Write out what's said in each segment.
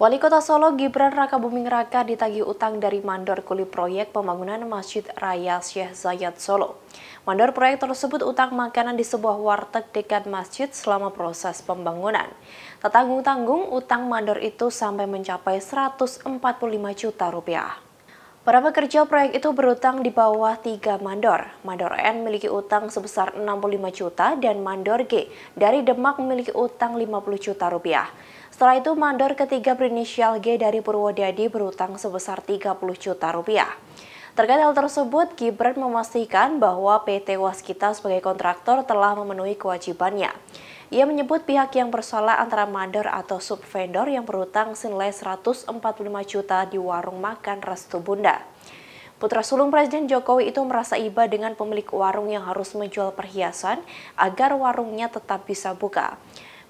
Wali Kota Solo Gibran Raka Buming Raka ditagih utang dari mandor kuli proyek pembangunan Masjid Raya Syekh Zayat Solo. Mandor proyek tersebut utang makanan di sebuah warteg dekat masjid selama proses pembangunan. tetanggung tanggung utang mandor itu sampai mencapai 145 juta rupiah. Para pekerja proyek itu berutang di bawah tiga mandor. Mandor N memiliki utang sebesar 65 juta dan mandor G dari Demak memiliki utang 50 juta rupiah. Setelah itu mandor ketiga berinisial G dari Purwodadi berutang sebesar 30 juta rupiah. Terkait hal tersebut, Gibran memastikan bahwa PT Waskita sebagai kontraktor telah memenuhi kewajibannya. Ia menyebut pihak yang bersalah antara mandor atau subvendor yang berutang senilai 145 juta di warung makan Restu Bunda. Putra sulung Presiden Jokowi itu merasa iba dengan pemilik warung yang harus menjual perhiasan agar warungnya tetap bisa buka.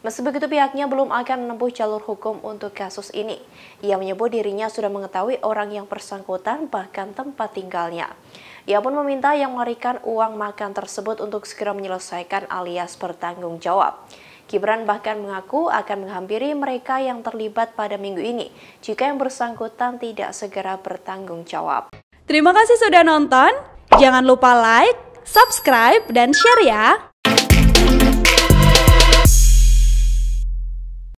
Meski begitu pihaknya belum akan menempuh jalur hukum untuk kasus ini. Ia menyebut dirinya sudah mengetahui orang yang bersangkutan bahkan tempat tinggalnya. Ia pun meminta yang melarikan uang makan tersebut untuk segera menyelesaikan alias bertanggung jawab. Gibran bahkan mengaku akan menghampiri mereka yang terlibat pada minggu ini jika yang bersangkutan tidak segera bertanggung jawab. Terima kasih sudah nonton. Jangan lupa like, subscribe, dan share ya.